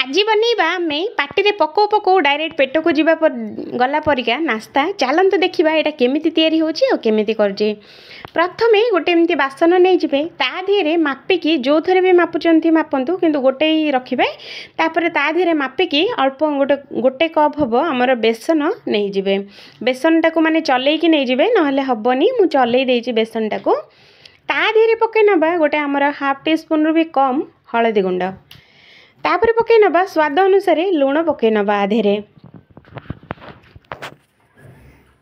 ଆଜି ବନେଇବା ଆମେ ପାଟିରେ ପକାଉ ପକାଉ ଡାଇରେକ୍ଟ ପେଟକୁ ଯିବା ଗଲା ପରିକା ନାସ୍ତା ଚାଲନ୍ତୁ ଦେଖିବା ଏଇଟା କେମିତି ତିଆରି ହେଉଛି ଆଉ କେମିତି କରୁଛି ପ୍ରଥମେ ଗୋଟେ ଏମିତି ବାସନ ନେଇଯିବେ ତା ଦେହରେ ମାପିକି ଯେଉଁଥିରେ ବି ମାପୁଛନ୍ତି ମାପନ୍ତୁ କିନ୍ତୁ ଗୋଟେ ରଖିବେ ତାପରେ ତା ଦେହରେ ମାପିକି ଅଳ୍ପ ଗୋଟେ ଗୋଟେ କପ୍ ହେବ ଆମର ବେସନ ନେଇଯିବେ ବେସନଟାକୁ ମାନେ ଚଲେଇକି ନେଇଯିବେ ନହେଲେ ହେବନି ମୁଁ ଚଲେଇ ଦେଇଛି ବେସନଟାକୁ ତା ଦେହରେ ପକାଇ ନେବା ଗୋଟେ ଆମର ହାଫ୍ ଟି ସ୍ପୁନ୍ରୁ ବି କମ୍ ହଳଦୀ ଗୁଣ୍ଡ ତାପରେ ପକାଇ ନେବା ସ୍ୱାଦ ଅନୁସାରେ ଲୁଣ ପକାଇ ନେବା ଆଧେରେ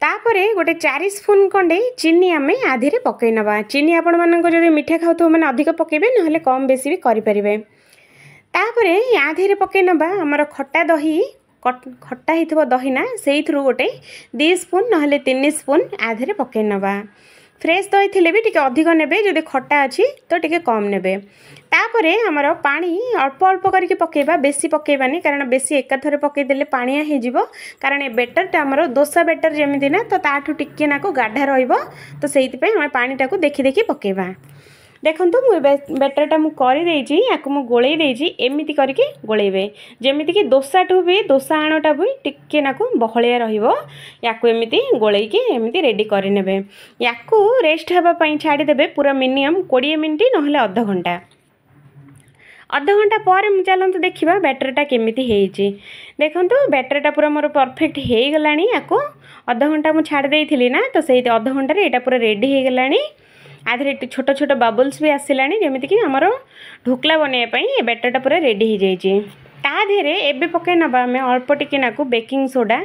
ତାପରେ ଗୋଟେ ଚାରି ସ୍ପୁନ୍ ଖଣ୍ଡେ ଚିନି ଆମେ ଆଧିରେ ପକାଇ ନେବା ଚିନି ଆପଣମାନଙ୍କ ଯଦି ମିଠା ଖାଉଥିବ ମାନେ ଅଧିକ ପକାଇବେ ନହେଲେ କମ୍ ବେଶୀ ବି କରିପାରିବେ ତାପରେ ଆଧିରେ ପକାଇ ନେବା ଆମର ଖଟା ଦହି ଖଟା ହେଇଥିବ ଦହି ନା ସେଇଥିରୁ ଗୋଟେ ଦୁଇ ସ୍ପୁନ୍ ନହେଲେ ତିନି ସ୍ପୁନ୍ ଆଧିରେ ପକାଇ ନେବା ଫ୍ରେଶ୍ ଦହି ଥିଲେ ବି ଟିକେ ଅଧିକ ନେବେ ଯଦି ଖଟା ଅଛି ତ ଟିକେ କମ୍ ନେବେ ତାପରେ ଆମର ପାଣି ଅଳ୍ପ ଅଳ୍ପ କରିକି ପକାଇବା ବେଶୀ ପକାଇବାନି କାରଣ ବେଶୀ ଏକାଥରେ ପକାଇଦେଲେ ପାଣିଆ ହେଇଯିବ କାରଣ ଏ ବେଟର୍ଟା ଆମର ଦୋସା ବେଟର୍ ଯେମିତି ନା ତ ତାଠୁ ଟିକେ ନାକୁ ଗାଢ଼ା ରହିବ ତ ସେଇଥିପାଇଁ ଆମେ ପାଣିଟାକୁ ଦେଖି ଦେଖି ପକାଇବା ଦେଖନ୍ତୁ ମୁଁ ବ୍ୟାଟରଟା ମୁଁ କରିଦେଇଛି ୟାକୁ ମୁଁ ଗୋଳେଇ ଦେଇଛି ଏମିତି କରିକି ଗୋଳେଇବେ ଯେମିତିକି ଦୋସାଠୁ ବି ଦୋସା ଆଣଟା ବି ଟିକିଏ ନାକୁ ବହଳିଆ ରହିବ ୟାକୁ ଏମିତି ଗୋଳେଇକି ଏମିତି ରେଡ଼ି କରିନେବେ ୟାକୁ ରେଷ୍ଟ ହେବା ପାଇଁ ଛାଡ଼ିଦେବେ ପୁରା ମିନିମମ୍ କୋଡ଼ିଏ ମିନିଟ୍ ନହେଲେ ଅଧଘଣ୍ଟା ଅଧଘଣ୍ଟା ପରେ ମୁଁ ଚାଲନ୍ତୁ ଦେଖିବା ବ୍ୟାଟରଟା କେମିତି ହେଇଛି ଦେଖନ୍ତୁ ବ୍ୟାଟରଟା ପୁରା ମୋର ପରଫେକ୍ଟ ହେଇଗଲାଣି ୟାକୁ ଅଧଘଣ୍ଟା ମୁଁ ଛାଡ଼ି ଦେଇଥିଲି ନା ତ ସେଇ ଅଧଘଣ୍ଟାରେ ଏଇଟା ପୁରା ରେଡ଼ି ହେଇଗଲାଣି ଆଧିରେ ଛୋଟ ଛୋଟ ବବଲ୍ସ ବି ଆସିଲାଣି ଯେମିତିକି ଆମର ଢୋକଲା ବନେଇବା ପାଇଁ ଏ ବ୍ୟାଟରଟା ପୁରା ରେଡ଼ି ହେଇଯାଇଛି ତା ଦେହରେ ଏବେ ପକାଇ ନେବା ଆମେ ଅଳ୍ପ ଟିକେ ନାକୁ ବେକିଂ ସୋଡ଼ା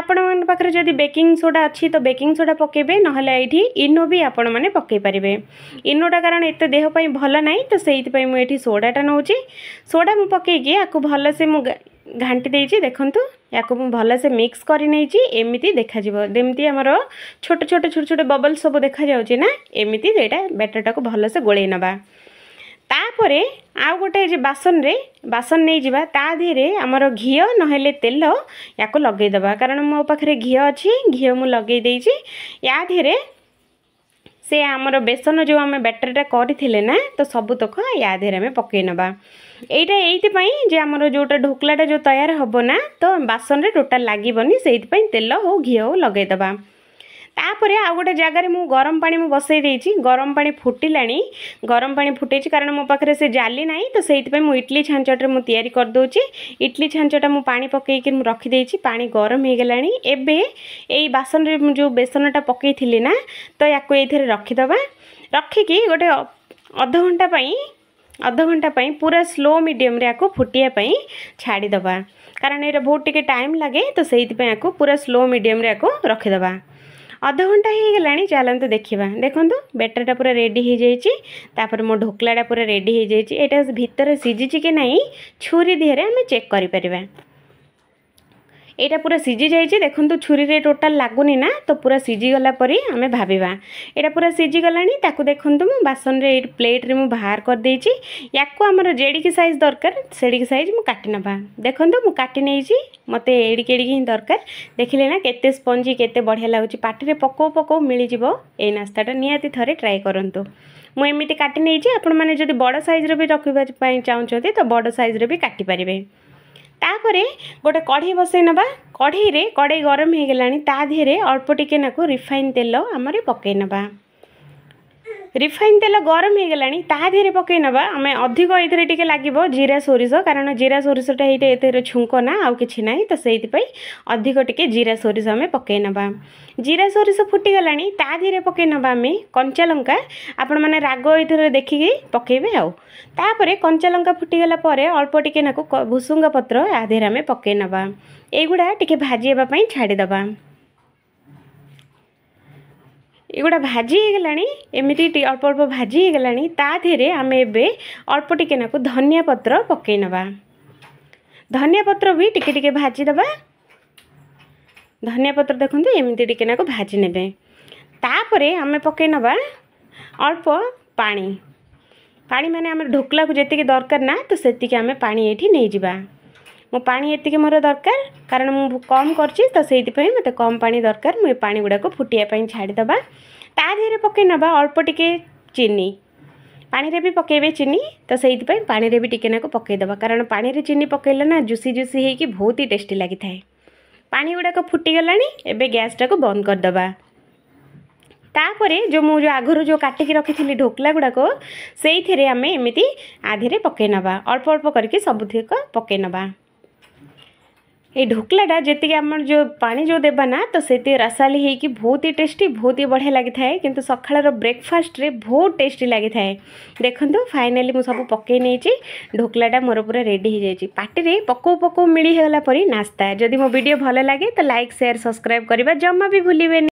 ଆପଣମାନଙ୍କ ପାଖରେ ଯଦି ବେକିଂ ସୋଡ଼ା ଅଛି ତ ବେକିଂ ସୋଡ଼ା ପକାଇବେ ନହେଲେ ଏଇଠି ଇନୋ ବି ଆପଣମାନେ ପକାଇ ପାରିବେ ଇନୋଟା କାରଣ ଏତେ ଦେହ ପାଇଁ ଭଲ ନାହିଁ ତ ସେଇଥିପାଇଁ ମୁଁ ଏଇଠି ସୋଡ଼ାଟା ନେଉଛି ସୋଡ଼ା ମୁଁ ପକାଇକି ଆକୁ ଭଲସେ ମୁଁ ଘାଣ୍ଟି ଦେଇଛି ଦେଖନ୍ତୁ ୟାକୁ ମୁଁ ଭଲସେ ମିକ୍ସ କରିନେଇଛି ଏମିତି ଦେଖାଯିବ ଯେମିତି ଆମର ଛୋଟ ଛୋଟ ଛୋଟ ଛୋଟ ବବଲ୍ ସବୁ ଦେଖାଯାଉଛି ନା ଏମିତି ଏଇଟା ବ୍ୟାଟରଟାକୁ ଭଲସେ ଗୋଳେଇ ନେବା ତାପରେ ଆଉ ଗୋଟେ ଯେ ବାସନରେ ବାସନ ନେଇଯିବା ତା ଦେହରେ ଆମର ଘିଅ ନହେଲେ ତେଲ ୟାକୁ ଲଗାଇଦେବା କାରଣ ମୋ ପାଖରେ ଘିଅ ଅଛି ଘିଅ ମୁଁ ଲଗାଇ ଦେଇଛି ୟା ଦେହରେ ସେ ଆମର ବେସନ ଯେଉଁ ଆମେ ବ୍ୟାଟରଟା କରିଥିଲେ ନା ତ ସବୁତକ ୟା ଦେହରେ ଆମେ ପକାଇ ନେବା ଏଇଟା ଏଇଥିପାଇଁ ଯେ ଆମର ଯେଉଁଟା ଢୋକଲାଟା ଯେଉଁ ତୟାର ହେବ ନା ତ ବାସନରେ ଟୋଟାଲ ଲାଗିବନି ସେଇଥିପାଇଁ ତେଲ ହଉ ଘିଅ ହଉ ଲଗାଇଦେବା ତାପରେ ଆଉ ଗୋଟେ ଜାଗାରେ ମୁଁ ଗରମ ପାଣି ମୁଁ ବସାଇ ଦେଇଛି ଗରମ ପାଣି ଫୁଟିଲାଣି ଗରମ ପାଣି ଫୁଟେଇଛି କାରଣ ମୋ ପାଖରେ ସେ ଜାଲି ନାହିଁ ତ ସେଇଥିପାଇଁ ମୁଁ ଇଟଲି ଛାଞ୍ଚଟାରେ ମୁଁ ତିଆରି କରିଦେଉଛି ଇଟଲି ଛାଞ୍ଚଟା ମୁଁ ପାଣି ପକାଇକି ମୁଁ ରଖିଦେଇଛି ପାଣି ଗରମ ହେଇଗଲାଣି ଏବେ ଏଇ ବାସନରେ ଯେଉଁ ବେସନଟା ପକାଇଥିଲି ନା ତ ୟାକୁ ଏଇଥିରେ ରଖିଦେବା ରଖିକି ଗୋଟେ ଅଧଘଣ୍ଟା ପାଇଁ ଅଧଘଣ୍ଟା ପାଇଁ ପୁରା ସ୍ଲୋ ମିଡ଼ିୟମ୍ରେ ଆକୁ ଫୁଟିବା ପାଇଁ ଛାଡ଼ିଦେବା କାରଣ ଏଇଟା ବହୁତ ଟିକେ ଟାଇମ୍ ଲାଗେ ତ ସେଇଥିପାଇଁ ଆକୁ ପୁରା ସ୍ଲୋ ମିଡ଼ିୟମ୍ରେ ଆକୁ ରଖିଦେବା ଅଧଘଣ୍ଟା ହେଇଗଲାଣି ଚାଲନ୍ତୁ ଦେଖିବା ଦେଖନ୍ତୁ ବେଟରଟା ପୁରା ରେଡ଼ି ହେଇଯାଇଛି ତାପରେ ମୋ ଢୋକଲାଟା ପୁରା ରେଡ଼ି ହେଇଯାଇଛି ଏଇଟା ଭିତରେ ସିଝିଛି କି ନାହିଁ ଛୁରୀ ଦେହରେ ଆମେ ଚେକ୍ କରିପାରିବା ଏଇଟା ପୁରା ସିଝି ଯାଇଛି ଦେଖନ୍ତୁ ଛୁରୀରେ ଟୋଟାଲ ଲାଗୁନି ନା ତ ପୁରା ସିଝିଗଲା ପରେ ଆମେ ଭାବିବା ଏଇଟା ପୁରା ସିଝିଗଲାଣି ତାକୁ ଦେଖନ୍ତୁ ମୁଁ ବାସନରେ ଏଇ ପ୍ଲେଟ୍ରେ ମୁଁ ବାହାର କରିଦେଇଛି ୟାକୁ ଆମର ଯେଡ଼ିକି ସାଇଜ୍ ଦରକାର ସେଡ଼ିକି ସାଇଜ୍ ମୁଁ କାଟି ନେବା ଦେଖନ୍ତୁ ମୁଁ କାଟି ନେଇଛି ମୋତେ ଏଡ଼ିକି ଏଡ଼ିକି ହିଁ ଦରକାର ଦେଖିଲେ ନା କେତେ ସ୍ପଞ୍ଜି କେତେ ବଢ଼ିଆ ଲାଗୁଛି ପାଟିରେ ପକାଉ ପକାଉ ମିଳିଯିବ ଏଇ ନାସ୍ତାଟା ନିହାତି ଥରେ ଟ୍ରାଏ କରନ୍ତୁ ମୁଁ ଏମିତି କାଟି ନେଇଛି ଆପଣମାନେ ଯଦି ବଡ଼ ସାଇଜ୍ର ବି ରଖିବା ପାଇଁ ଚାହୁଁଛନ୍ତି ତ ବଡ଼ ସାଇଜ୍ର ବି କାଟିପାରିବେ ତାପରେ ଗୋଟେ କଢ଼େଇ ବସାଇ ନେବା କଢ଼େଇରେ କଢ଼େଇ ଗରମ ହୋଇଗଲାଣି ତା ଦେହରେ ଅଳ୍ପ ଟିକେ ନାକୁ ରିଫାଇନ୍ ତେଲ ଆମର ପକାଇ ନେବା ରିଫାଇନ୍ ତେଲ ଗରମ ହେଇଗଲାଣି ତାହା ଦେହରେ ପକାଇ ନେବା ଆମେ ଅଧିକ ଏଥିରେ ଟିକେ ଲାଗିବ ଜିରା ସୋରିଷ କାରଣ ଜିରା ସୋରିଷଟା ଏଇଟା ଏଥିରେ ଛୁଙ୍କ ନା ଆଉ କିଛି ନାହିଁ ତ ସେଇଥିପାଇଁ ଅଧିକ ଟିକେ ଜିରା ସୋରିଷ ଆମେ ପକାଇ ନେବା ଜିରା ସୋରିଷ ଫୁଟିଗଲାଣି ତା ଦେହରେ ପକାଇ ନେବା ଆମେ କଞ୍ଚା ଲଙ୍କା ଆପଣମାନେ ରାଗ ଏଥିରେ ଦେଖିକି ପକାଇବେ ଆଉ ତାପରେ କଞ୍ଚା ଲଙ୍କା ଫୁଟିଗଲା ପରେ ଅଳ୍ପ ଟିକେ ନାକୁ ଭୁସୁଙ୍ଗ ପତ୍ର ଆ ଦେହରେ ଆମେ ପକାଇ ନେବା ଏଇଗୁଡ଼ା ଟିକେ ଭାଜି ହେବା ପାଇଁ ଛାଡ଼ିଦେବା युगढ़ भाजीगला एमती अल्प अल्प भाजीगला आम एल्प टिकेना धनिया पत्र पकई ना धनिया पत्र भी टिके टिके भाजी धनिया पत्र देखते एमती टिकेना भाजी ने आम पक अल्प पा पा मानने ढोकला को जी दरकार ना तो से आम पा ये नहीं जावा मो पा ये मोर दरकार कारण मु कम कर तो मत कम पा दरकार मुझे पा गुड़ाक फुटापी छाड़देव ताधर पकई ना अल्प टिके चीनी पाने भी पकेबे चीनी तो से पाने भी टिकेना को पकईदेव कारण पाने रे चीनी पकेले ना जूसी जूसी हो बहुत ही टेस्ट लगी थाए पा गुड़ाक फुटिगला गैसटा को बंद करदे तापर जो मुझे जो आगर जो काटिक रखी थी ढोकला गुड़ाक से आम एमती आधे पकईनवा अल्प अल्प करके पकई ना ये ढोकलाटा जी आम जो पा जो देवाना तो से रसाली हो बहुत ही टेस्टी बहुत ही बढ़िया लगी था कि सकाल ब्रेकफास्ट्रे बहुत टेस्ट लगी था देखो फाइनाली मुझे सब पकई ढोकलाटा मोर पूरा रेडी पार्टी पकाऊ पकाऊ मिली गलापर नास्ता जदि मो भिड भल लगे तो लाइक सेयार सब्सक्राइब करवा जमा भी भूल